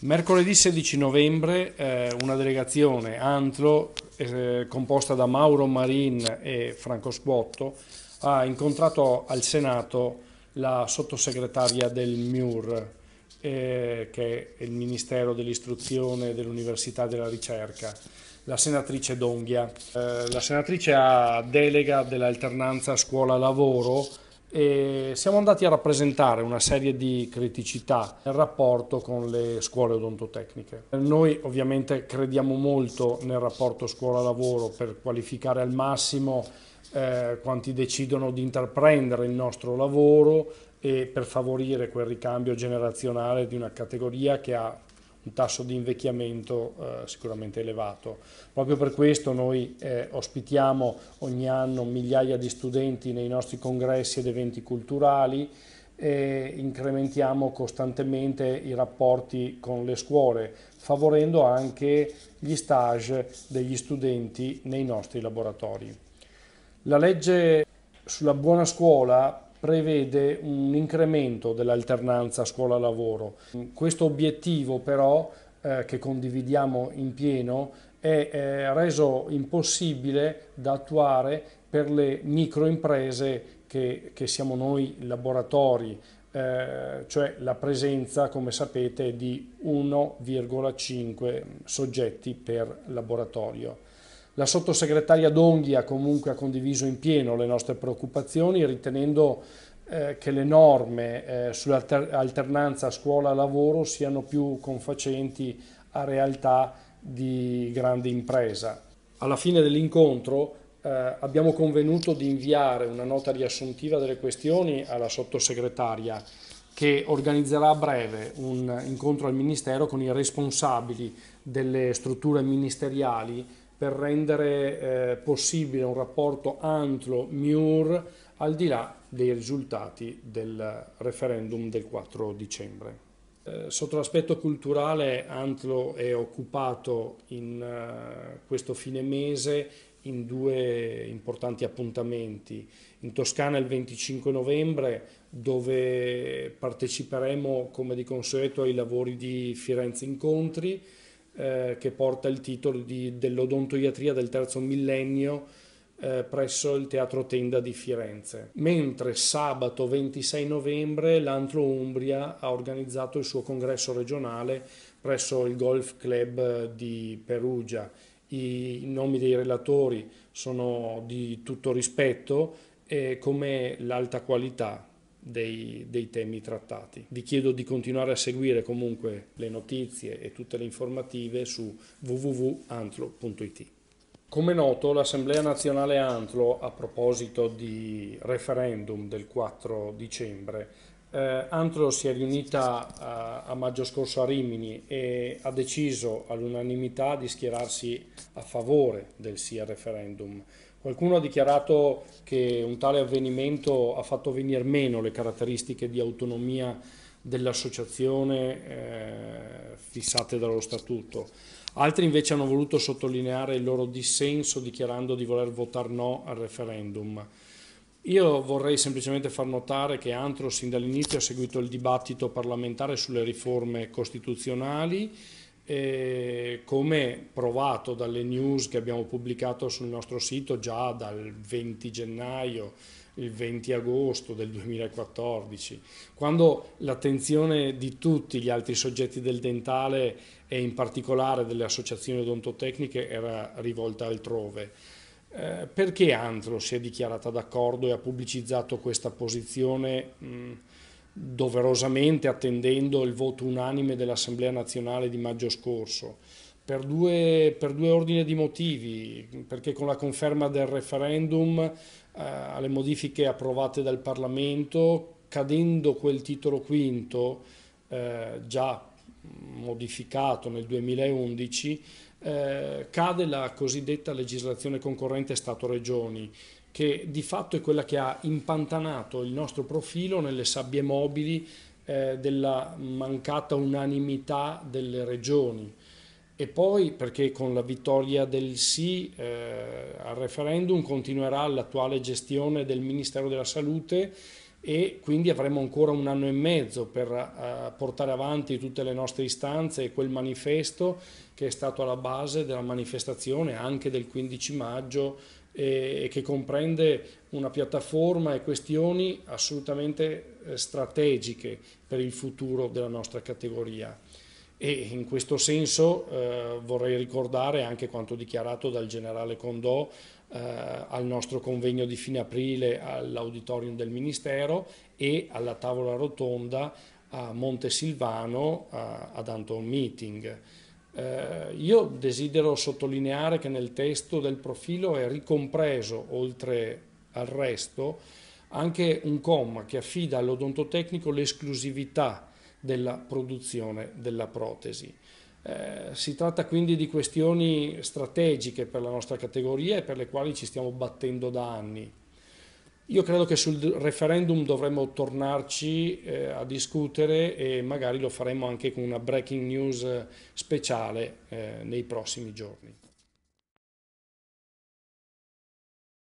Mercoledì 16 novembre eh, una delegazione Antro eh, composta da Mauro Marin e Franco Squotto ha incontrato al Senato la sottosegretaria del MIUR eh, che è il Ministero dell'Istruzione, dell'Università e della Ricerca, la senatrice Donghia. Eh, la senatrice ha delega dell'alternanza scuola-lavoro e siamo andati a rappresentare una serie di criticità nel rapporto con le scuole odontotecniche. Noi ovviamente crediamo molto nel rapporto scuola-lavoro per qualificare al massimo eh, quanti decidono di intraprendere il nostro lavoro e per favorire quel ricambio generazionale di una categoria che ha un tasso di invecchiamento eh, sicuramente elevato. Proprio per questo noi eh, ospitiamo ogni anno migliaia di studenti nei nostri congressi ed eventi culturali e incrementiamo costantemente i rapporti con le scuole, favorendo anche gli stage degli studenti nei nostri laboratori. La legge sulla buona scuola prevede un incremento dell'alternanza scuola-lavoro. Questo obiettivo però, eh, che condividiamo in pieno, è eh, reso impossibile da attuare per le microimprese che, che siamo noi laboratori, eh, cioè la presenza, come sapete, di 1,5 soggetti per laboratorio. La sottosegretaria Donghia comunque ha condiviso in pieno le nostre preoccupazioni ritenendo eh, che le norme eh, sull'alternanza scuola-lavoro siano più confacenti a realtà di grande impresa. Alla fine dell'incontro eh, abbiamo convenuto di inviare una nota riassuntiva delle questioni alla sottosegretaria che organizzerà a breve un incontro al Ministero con i responsabili delle strutture ministeriali per rendere eh, possibile un rapporto antlo mur al di là dei risultati del referendum del 4 dicembre. Eh, sotto l'aspetto culturale Antlo è occupato in eh, questo fine mese in due importanti appuntamenti. In Toscana il 25 novembre dove parteciperemo come di consueto ai lavori di Firenze Incontri eh, che porta il titolo di, dell'odontoiatria del terzo millennio eh, presso il Teatro Tenda di Firenze. Mentre sabato 26 novembre l'Antro Umbria ha organizzato il suo congresso regionale presso il Golf Club di Perugia. I nomi dei relatori sono di tutto rispetto e come l'alta qualità dei, dei, temi trattati. Vi chiedo di continuare a seguire comunque le notizie e tutte le informative su www.antlo.it. Come noto l'Assemblea Nazionale Antlo, a proposito di referendum del 4 dicembre, eh, Antlo si è riunita eh, a maggio scorso a Rimini e ha deciso all'unanimità di schierarsi a favore del sì al referendum Qualcuno ha dichiarato che un tale avvenimento ha fatto venire meno le caratteristiche di autonomia dell'associazione eh, fissate dallo statuto. Altri invece hanno voluto sottolineare il loro dissenso dichiarando di voler votare no al referendum. Io vorrei semplicemente far notare che Antro sin dall'inizio ha seguito il dibattito parlamentare sulle riforme costituzionali e come provato dalle news che abbiamo pubblicato sul nostro sito già dal 20 gennaio, il 20 agosto del 2014, quando l'attenzione di tutti gli altri soggetti del dentale e in particolare delle associazioni odontotecniche era rivolta altrove. Eh, perché Antro si è dichiarata d'accordo e ha pubblicizzato questa posizione? Mh, mm, doverosamente attendendo il voto unanime dell'Assemblea nazionale di maggio scorso, per due, per due ordini di motivi, perché con la conferma del referendum eh, alle modifiche approvate dal Parlamento, cadendo quel titolo quinto eh, già modificato nel 2011, eh, cade la cosiddetta legislazione concorrente Stato-Regioni, che di fatto è quella che ha impantanato il nostro profilo nelle sabbie mobili eh, della mancata unanimità delle regioni. E poi perché con la vittoria del sì eh, al referendum continuerà l'attuale gestione del Ministero della Salute e quindi avremo ancora un anno e mezzo per uh, portare avanti tutte le nostre istanze e quel manifesto che è stato alla base della manifestazione anche del 15 maggio e, e che comprende una piattaforma e questioni assolutamente eh, strategiche per il futuro della nostra categoria e in questo senso eh, vorrei ricordare anche quanto dichiarato dal generale Condò eh, al nostro convegno di fine aprile all'auditorium del Ministero e alla tavola rotonda a Montesilvano a, eh, ad Anton Meeting. Eh, io desidero sottolineare che nel testo del profilo è ricompreso, oltre al resto, anche un comma che affida all'odontotecnico l'esclusività della produzione della protesi. Eh, si tratta quindi di questioni strategiche per la nostra categoria e per le quali ci stiamo battendo da anni. Io credo che sul referendum dovremmo tornarci eh, a discutere e magari lo faremo anche con una breaking news eh, speciale eh, nei prossimi giorni.